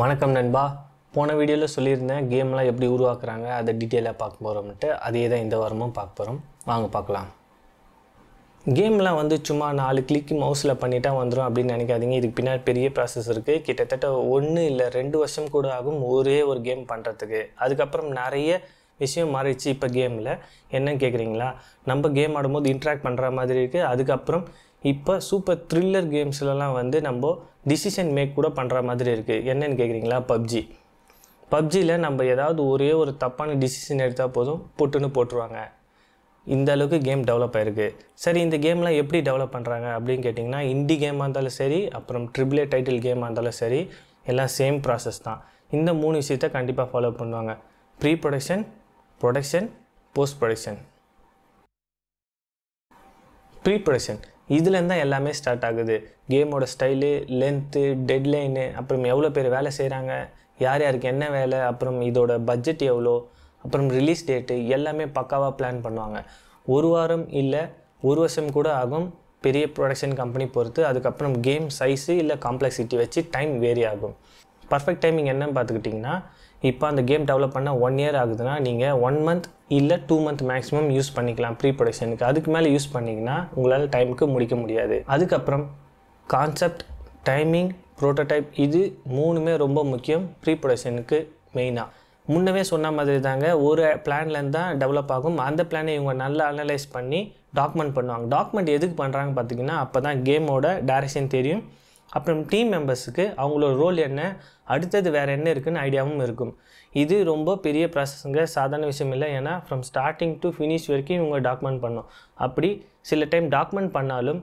வணக்கம் நண்பா போன வீடியோவில் சொல்லியிருந்தேன் கேம்லாம் எப்படி உருவாக்குறாங்க அதை டீட்டெயிலாக பார்க்க போகிறோம்ட்டு அதே தான் இந்த வாரமும் பார்க்க போகிறோம் வாங்க பார்க்கலாம் கேம்லாம் வந்து சும்மா நாலு கிளிக் மவுஸில் பண்ணிட்டா வந்துடும் அப்படின்னு நினைக்காதீங்க இதுக்கு பின்னாடி பெரிய ப்ராசஸ் இருக்குது கிட்டத்தட்ட ஒன்று இல்லை ரெண்டு வருஷம் கூட ஆகும் ஒரே ஒரு கேம் பண்ணுறதுக்கு அதுக்கப்புறம் நிறைய விஷயம் மாறிடுச்சு இப்போ கேமில் என்னன்னு கேட்குறீங்களா நம்ம கேம் ஆடும்போது இன்ட்ராக்ட் பண்ணுற மாதிரி இருக்குது அதுக்கப்புறம் இப்போ சூப்பர் த்ரில்லர் கேம்ஸ்லலாம் வந்து நம்ம டிசிஷன் மேக் கூட பண்ணுற மாதிரி இருக்குது என்னென்னு கேட்குறீங்களா பப்ஜி பப்ஜியில் நம்ம ஏதாவது ஒரே ஒரு தப்பான டிசிஷன் எடுத்தால் போதும் புட்டுன்னு போட்டுருவாங்க இந்த அளவுக்கு கேம் டெவலப் ஆகிருக்கு சரி இந்த கேம்லாம் எப்படி டெவலப் பண்ணுறாங்க அப்படின்னு கேட்டிங்கன்னா இண்டி கேமாக இருந்தாலும் சரி அப்புறம் ட்ரிபிளே டைட்டில் கேமாக இருந்தாலும் சரி எல்லாம் சேம் ப்ராசஸ் தான் இந்த மூணு விஷயத்த கண்டிப்பாக ஃபாலோ பண்ணுவாங்க pre production production post production pre production இதுலேருந்து தான் எல்லாமே ஸ்டார்ட் ஆகுது கேமோட ஸ்டைலு லென்த்து டெட்லைனு அப்புறம் எவ்வளோ பேர் வேலை செய்கிறாங்க யார் யாருக்கு என்ன வேலை அப்புறம் இதோட பட்ஜெட் எவ்வளோ அப்புறம் ரிலீஸ் டேட்டு எல்லாமே பக்காவாக பிளான் பண்ணுவாங்க ஒரு வாரம் இல்லை ஒரு வருஷம் கூட ஆகும் பெரிய ப்ரொடக்ஷன் கம்பெனி பொறுத்து அதுக்கப்புறம் கேம் சைஸு இல்லை காம்ப்ளெக்சிட்டி வச்சு டைம் வேரி ஆகும் பர்ஃபெக்ட் டைமிங் என்னன்னு பார்த்துக்கிட்டிங்கன்னா இப்போ அந்த கேம் டெவலப் பண்ண ஒன் இயர் ஆகுதுன்னா நீங்கள் ஒன் மந்த் இல்லை டூ மந்த் மேக்ஸிமம் யூஸ் பண்ணிக்கலாம் ப்ரீ ப்ரொடக்ஷனுக்கு அதுக்கு மேலே யூஸ் பண்ணிங்கன்னா உங்களால் டைமுக்கு முடிக்க முடியாது அதுக்கப்புறம் கான்செப்ட் டைமிங் ப்ரோட்டோடைப் இது மூணுமே ரொம்ப முக்கியம் ப்ரீ ப்ரொடக்ஷனுக்கு மெயினாக முன்னவே சொன்ன மாதிரி தாங்க ஒரு பிளான்லேருந்து தான் டெவலப் ஆகும் அந்த பிளானை இவங்க நல்லா அனலைஸ் பண்ணி டாக்குமெண்ட் பண்ணுவாங்க டாக்குமெண்ட் எதுக்கு பண்ணுறாங்க பார்த்தீங்கன்னா அப்போ தான் கேமோட டேரெக்ஷன் தெரியும் அப்புறம் டீம் மெம்பர்ஸுக்கு அவங்களோட ரோல் என்ன அடுத்தது வேறு என்ன இருக்குதுன்னு ஐடியாவும் இருக்கும் இது ரொம்ப பெரிய ப்ராசஸ்ங்க சாதாரண விஷயம் இல்லை ஏன்னா ஃப்ரம் ஸ்டார்டிங் டு ஃபினிஷ் வரைக்கும் இவங்க டாக்குமெண்ட் பண்ணோம் அப்படி சில டைம் டாக்குமெண்ட் பண்ணாலும்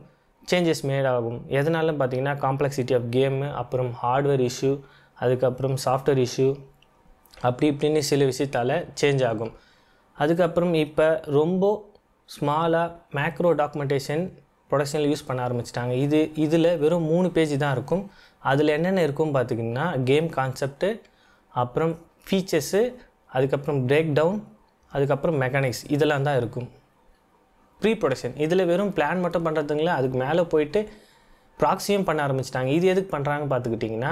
சேஞ்சஸ் மேட் ஆகும் எதனாலும் பார்த்தீங்கன்னா காம்ப்ளெக்சிட்டி ஆஃப் கேமு அப்புறம் ஹார்ட்வேர் இஷ்யூ அதுக்கப்புறம் சாஃப்ட்வேர் இஷ்யூ அப்படி இப்படின்னு சில விஷயத்தால் சேஞ்ச் ஆகும் அதுக்கப்புறம் இப்போ ரொம்ப ஸ்மாலாக மேக்ரோ டாக்குமெண்டேஷன் ப்ரொடக்ஷனில் யூஸ் பண்ண ஆரம்பிச்சிட்டாங்க இது இதில் வெறும் மூணு பேஜ் தான் இருக்கும் அதில் என்னென்ன இருக்கும் பார்த்திங்கன்னா கேம் கான்செப்ட்டு அப்புறம் ஃபீச்சர்ஸு அதுக்கப்புறம் பிரேக் டவுன் அதுக்கப்புறம் மெக்கானிக்ஸ் இதெல்லாம் தான் இருக்கும் ப்ரீ ப்ரொடக்ஷன் இதில் வெறும் பிளான் மட்டும் பண்ணுறதுங்களே அதுக்கு மேலே போயிட்டு ப்ராக்ஸியும் பண்ண ஆரம்பிச்சிட்டாங்க இது எதுக்கு பண்ணுறாங்க பார்த்துக்கிட்டிங்கன்னா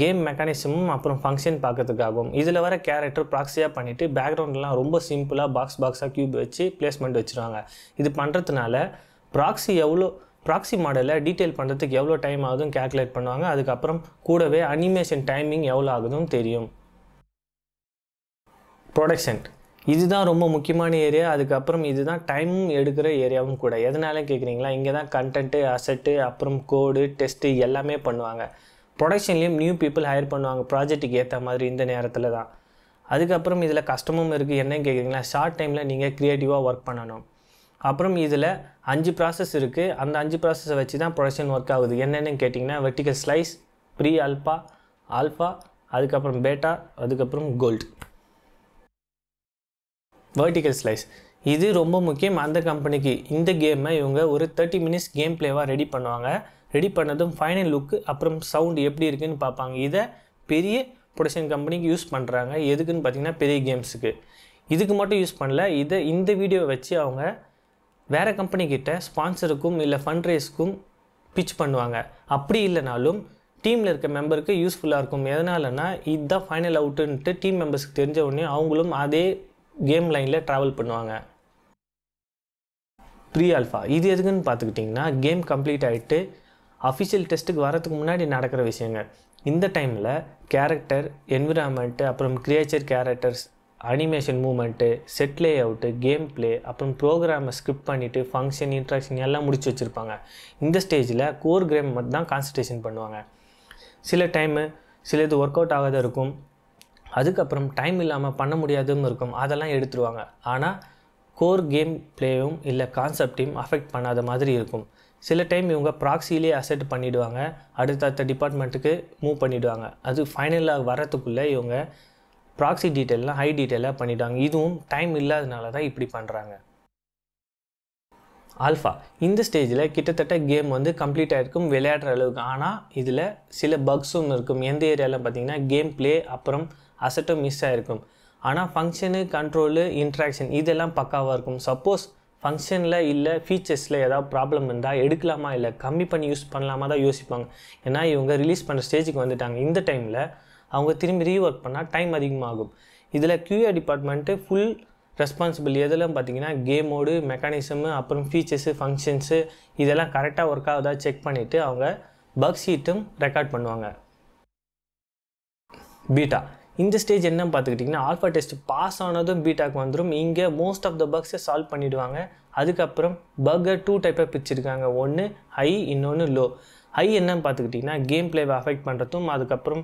கேம் மெக்கானிசமும் அப்புறம் ஃபங்க்ஷன் பார்க்கறதுக்காகவும் இதில் வர கேரக்டர் ப்ராக்ஸியாக பண்ணிவிட்டு பேக்ரவுண்ட்லாம் ரொம்ப சிம்பிளாக பாக்ஸ் பாக்ஸாக க்யூப் வச்சு பிளேஸ்மெண்ட் வச்சுருவாங்க இது பண்ணுறதுனால ப்ராக்ஸி எவ்வளோ ப்ராக்ஸி மாடலை டீட்டெயில் பண்ணுறதுக்கு எவ்வளோ டைம் ஆகுதுன்னு கேல்குலேட் பண்ணுவாங்க அதுக்கப்புறம் கூடவே அனிமேஷன் டைமிங் எவ்வளோ ஆகுதுன்னு தெரியும் ப்ரொடக்ஷன் இதுதான் ரொம்ப முக்கியமான ஏரியா அதுக்கப்புறம் இதுதான் டைம் எடுக்கிற ஏரியாவும் கூட எதனால கேட்குறீங்களா இங்கே தான் கண்டென்ட்டு அசட்டு அப்புறம் கோடு டெஸ்ட்டு எல்லாமே பண்ணுவாங்க ப்ரொடக்ஷன்லேயும் நியூ பீப்புள் ஹையர் பண்ணுவாங்க ப்ராஜெக்ட்டுக்கு ஏற்ற மாதிரி இந்த நேரத்தில் தான் அதுக்கப்புறம் இதில் கஷ்டமும் இருக்குது என்னன்னு கேட்குறீங்களா ஷார்ட் டைமில் நீங்கள் க்ரியேட்டிவாக ஒர்க் பண்ணணும் அப்புறம் இதில் அஞ்சு ப்ராசஸ் இருக்குது அந்த அஞ்சு ப்ராசஸை வச்சு தான் ப்ரொடக்ஷன் ஒர்க் ஆகுது என்னென்னு கேட்டிங்கன்னா vertical slice pre alpha alpha அதுக்கப்புறம் பேட்டா அதுக்கப்புறம் கோல்டு வெர்டிக்கல் ஸ்லைஸ் இது ரொம்ப முக்கியம் அந்த கம்பெனிக்கு இந்த கேமை இவங்க ஒரு தேர்ட்டி மினிட்ஸ் கேம் பிளேவாக ரெடி பண்ணுவாங்க ரெடி பண்ணதும் ஃபைனல் லுக்கு அப்புறம் சவுண்டு எப்படி இருக்குன்னு பார்ப்பாங்க இதை பெரிய ப்ரொடக்ஷன் கம்பெனிக்கு யூஸ் பண்ணுறாங்க எதுக்குன்னு பார்த்தீங்கன்னா பெரிய கேம்ஸுக்கு இதுக்கு மட்டும் யூஸ் பண்ணல இதை இந்த வீடியோவை வச்சு அவங்க வேறு கம்பெனிக்கிட்ட ஸ்பான்சருக்கும் இல்லை ஃபண்ட் ரேஸ்க்கும் பிச் பண்ணுவாங்க அப்படி இல்லைனாலும் டீமில் இருக்க மெம்பருக்கு யூஸ்ஃபுல்லாக இருக்கும் எதனாலனா இதுதான் ஃபைனல் அவுட்டுன்ட்டு டீம் மெம்பர்ஸ்க்கு தெரிஞ்ச உடனே அவங்களும் அதே கேம் லைனில் ட்ராவல் பண்ணுவாங்க ப்ரீ ஆல்ஃபா இது எதுக்குன்னு பார்த்துக்கிட்டிங்கன்னா கேம் கம்ப்ளீட் ஆகிட்டு அஃபிஷியல் டெஸ்ட்டுக்கு வரதுக்கு முன்னாடி நடக்கிற விஷயங்கள் இந்த டைமில் கேரக்டர் என்விரான்மெண்ட்டு அப்புறம் creature characters animation movement set lay out game play அப்புறம் ப்ரோக்ராமை ஸ்கிரிப்ட் பண்ணிவிட்டு ஃபங்க்ஷன் இன்ட்ராக்ஷன் எல்லாம் முடிச்சு வச்சுருப்பாங்க இந்த ஸ்டேஜில் கோர் கேம் மட்டும் தான் கான்சன்ட்ரேஷன் பண்ணுவாங்க சில டைமு சில இது ஒர்க் அவுட் ஆகாத இருக்கும் அதுக்கப்புறம் டைம் இல்லாமல் பண்ண முடியாதுன்னு இருக்கும் அதெல்லாம் எடுத்துருவாங்க ஆனால் கோர் கேம் பிளேயும் இல்லை கான்செப்டையும் அஃபெக்ட் பண்ணாத மாதிரி இருக்கும் சில டைம் இவங்க ப்ராக்ஸிலே அசெட் பண்ணிவிடுவாங்க அடுத்தடுத்த டிபார்ட்மெண்ட்டுக்கு மூவ் பண்ணிவிடுவாங்க அது ஃபைனலாக வரத்துக்குள்ளே இவங்க ப்ராக்ஸி டீட்டெயிலாம் ஹை டீட்டெயிலாக பண்ணிட்டாங்க இதுவும் டைம் இல்லாதனால தான் இப்படி பண்ணுறாங்க ஆல்ஃபா இந்த ஸ்டேஜில் கிட்டத்தட்ட கேம் வந்து கம்ப்ளீட் ஆகிருக்கும் விளையாடுற அளவுக்கு ஆனால் இதில் சில பக்ஸும் இருக்கும் எந்த ஏரியாவில் பார்த்தீங்கன்னா கேம் ப்ளே அப்புறம் அசட்டும் மிஸ் ஆகிருக்கும் ஆனால் ஃபங்க்ஷனு கண்ட்ரோலு இன்ட்ராக்ஷன் இதெல்லாம் பக்காவாக இருக்கும் சப்போஸ் ஃபங்க்ஷனில் இல்லை ஃபீச்சர்ஸில் ஏதாவது ப்ராப்ளம் இருந்தால் எடுக்கலாமா இல்லை கம்மி பண்ணி யூஸ் பண்ணலாமா தான் யோசிப்பாங்க ஏன்னா இவங்க ரிலீஸ் பண்ணுற ஸ்டேஜுக்கு வந்துட்டாங்க இந்த டைமில் அவங்க திரும்பி ரீஒர்க் பண்ணால் டைம் அதிகமாகும் இதில் கியூஏ டிபார்ட்மெண்ட்டு ஃபுல் ரெஸ்பான்சிபிள் எதெல்லாம் பார்த்தீங்கன்னா கேமோடு மெக்கானிசமு அப்புறம் ஃபீச்சர்ஸு ஃபங்க்ஷன்ஸு இதெல்லாம் கரெக்டாக ஒர்க் ஆகுதா செக் பண்ணிவிட்டு அவங்க பக் ஷீட்டும் ரெக்கார்ட் பண்ணுவாங்க பீட்டா இந்த ஸ்டேஜ் என்ன பார்த்துக்கிட்டிங்கன்னா ஆல்ஃபா டெஸ்ட் பாஸ் ஆனதும் பீட்டாக்கு வந்துடும் இங்கே மோஸ்ட் ஆஃப் த பக்ஸை சால்வ் பண்ணிவிடுவாங்க அதுக்கப்புறம் பக்கை டூ டைப்பாக பிரிச்சிருக்காங்க ஒன்று ஹை இன்னொன்று லோ ஹை என்னன்னு பார்த்துக்கிட்டிங்கன்னா கேம் பிளேவை அஃபெக்ட் பண்ணுறதும் அதுக்கப்புறம்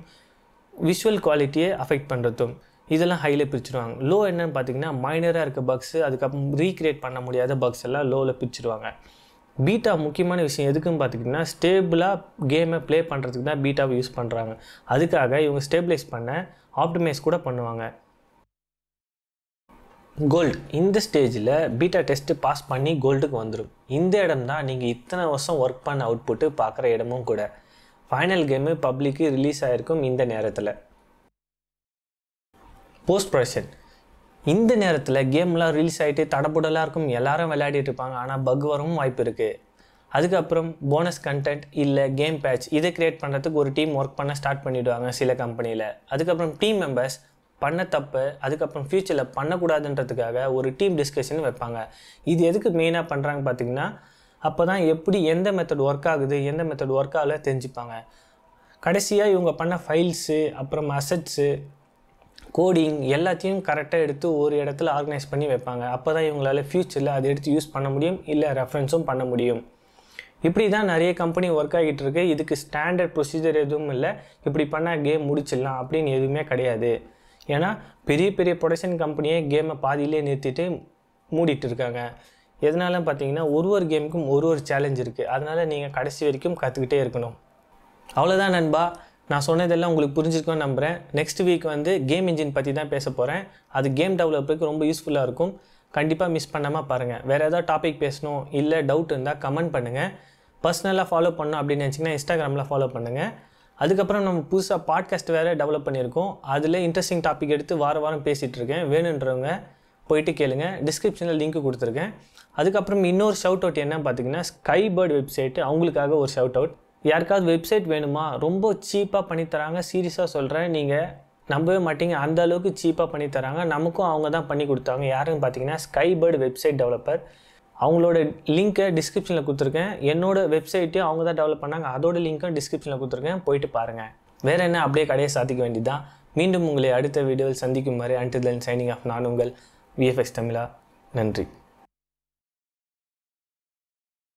விஷுவல் குவாலிட்டியை அஃபெக்ட் பண்ணுறதும் இதெல்லாம் ஹையில் பிரிச்சுருவாங்க லோ என்னன்னு பார்த்தீங்கன்னா மைனராக இருக்க பக்ஸு அதுக்கப்புறம் ரீக்ரியேட் பண்ண முடியாத பக்ஸ் எல்லாம் லோவில் பிரிச்சுருவாங்க பீட்டா முக்கியமான விஷயம் எதுக்குன்னு பார்த்திங்கன்னா ஸ்டேபிளாக கேமை ப்ளே பண்ணுறதுக்கு தான் பீட்டாவை யூஸ் பண்ணுறாங்க அதுக்காக இவங்க ஸ்டேபிளைஸ் பண்ண ஆப்டிமைஸ் கூட பண்ணுவாங்க கோல்டு இந்த ஸ்டேஜில் பீட்டா டெஸ்ட்டு பாஸ் பண்ணி கோல்டுக்கு வந்துடும் இந்த இடம் தான் நீங்கள் இத்தனை வருஷம் ஒர்க் பண்ண அவுட்புட்டு பார்க்குற இடமும் கூட ஃபைனல் கேமு பப்ளிக்கு ரிலீஸ் ஆகிருக்கும் இந்த நேரத்தில் போஸ்ட் ப்ரொடக்ஷன் இந்த நேரத்தில் கேம்லாம் ரிலீஸ் ஆகிட்டு தடப்புடலாக இருக்கும் எல்லாரும் விளையாடிட்டு இருப்பாங்க ஆனால் பக் வரவும் வாய்ப்பு இருக்குது அதுக்கப்புறம் போனஸ் கண்டென்ட் இல்லை கேம் பேட்ச் இதை க்ரியேட் பண்ணுறதுக்கு ஒரு டீம் ஒர்க் பண்ண ஸ்டார்ட் பண்ணிவிடுவாங்க சில கம்பெனியில் அதுக்கப்புறம் டீம் மெம்பர்ஸ் பண்ண தப்பு அதுக்கப்புறம் ஃப்யூச்சரில் பண்ணக்கூடாதுன்றதுக்காக ஒரு டீம் டிஸ்கஷன் வைப்பாங்க இது எதுக்கு மெயினாக பண்ணுறாங்க பார்த்திங்கன்னா அப்போ தான் எப்படி எந்த மெத்தட் ஒர்க் ஆகுது எந்த மெத்தட் ஒர்க் ஆகல தெரிஞ்சுப்பாங்க கடைசியாக இவங்க பண்ண ஃபைல்ஸு அப்புறம் அசட்ஸு கோடிங் எல்லாத்தையும் கரெக்டாக எடுத்து ஒரு இடத்துல ஆர்கனைஸ் பண்ணி வைப்பாங்க அப்போ தான் இவங்களால் ஃப்யூச்சரில் அதை எடுத்து யூஸ் பண்ண முடியும் இல்லை ரெஃபரன்ஸும் பண்ண முடியும் இப்படி தான் நிறைய கம்பெனி ஒர்க் ஆகிட்டு இருக்கு இதுக்கு ஸ்டாண்டர்ட் ப்ரொசீஜர் எதுவும் இல்லை இப்படி பண்ணால் கேம் முடிச்சிடலாம் அப்படின்னு எதுவுமே கிடையாது ஏன்னா பெரிய பெரிய ப்ரொடக்ஷன் கம்பெனியே கேமை பாதியிலே நிறுத்திட்டு மூடிட்டு இருக்காங்க எதனால பார்த்தீங்கன்னா ஒரு ஒரு கேமுக்கும் ஒரு ஒரு சேலஞ்ச் இருக்குது அதனால் நீங்கள் கடைசி வரைக்கும் கற்றுக்கிட்டே இருக்கணும் அவ்வளோதான் நண்பா நான் சொன்னதெல்லாம் உங்களுக்கு புரிஞ்சிருக்கும்னு நம்புகிறேன் நெக்ஸ்ட் வீக் வந்து கேம் இன்ஜின் பற்றி தான் பேச போகிறேன் அது கேம் டெவலப்பருக்கு ரொம்ப யூஸ்ஃபுல்லாக இருக்கும் கண்டிப்பாக மிஸ் பண்ணாமல் பாருங்கள் வேறு ஏதாவது டாபிக் பேசணும் இல்லை டவுட் இருந்தால் கமெண்ட் பண்ணுங்கள் பர்சனலாக ஃபாலோ பண்ணோம் அப்படின்னு நினச்சிங்கன்னா இன்ஸ்டாகிராமில் ஃபாலோ பண்ணுங்கள் அதுக்கப்புறம் நம்ம புதுசாக பாட்காஸ்ட் வேறு டெவலப் பண்ணியிருக்கோம் அதில் இன்ட்ரெஸ்டிங் டாபிக் எடுத்து வார வாரம் பேசிகிட்டு இருக்கேன் வேணுன்றவங்க போயிட்டு கேளுங்க டிஸ்கிரிப்ஷனில் லிங்க் கொடுத்துருக்கேன் அதுக்கப்புறம் இன்னொரு ஷவுட் அவுட் என்ன பார்த்தீங்கன்னா ஸ்கை பேர்ட் வெப்சைட்டு அவங்களுக்காக ஒரு ஷவுட் அவுட் யாருக்காவது வெப்சைட் வேணுமா ரொம்ப சீப்பாக பண்ணித்தராங்க சீரியஸாக சொல்கிறேன் நீங்கள் நம்பவே மாட்டீங்க அந்த அளவுக்கு சீப்பாக பண்ணித்தராங்க தராங்க நமக்கும் அவங்க தான் பண்ணி கொடுத்தாங்க யாருன்னு பார்த்தீங்கன்னா ஸ்கை பேர்டு வெப்சைட் டெவலப்பர் அவங்களோட லிங்க்கை டிஸ்கிரிப்ஷனில் கொடுத்துருக்கேன் என்னோட வெப்சைட்டையும் அவங்க தான் டெவலப் பண்ணாங்க அதோட லிங்க்கும் டிஸ்கிரிப்ஷனில் கொடுத்துருக்கேன் போயிட்டு பாருங்கள் வேறு என்ன அப்படியே கடையை சாதிக்க வேண்டியதுதான் மீண்டும் உங்களை அடுத்த வீடியோவில் சந்திக்கும் மாதிரி அன்டில் சைனிங் ஆஃப் நான் உங்கள் விஎஃப்எக்ஸ் தமிழா நன்றி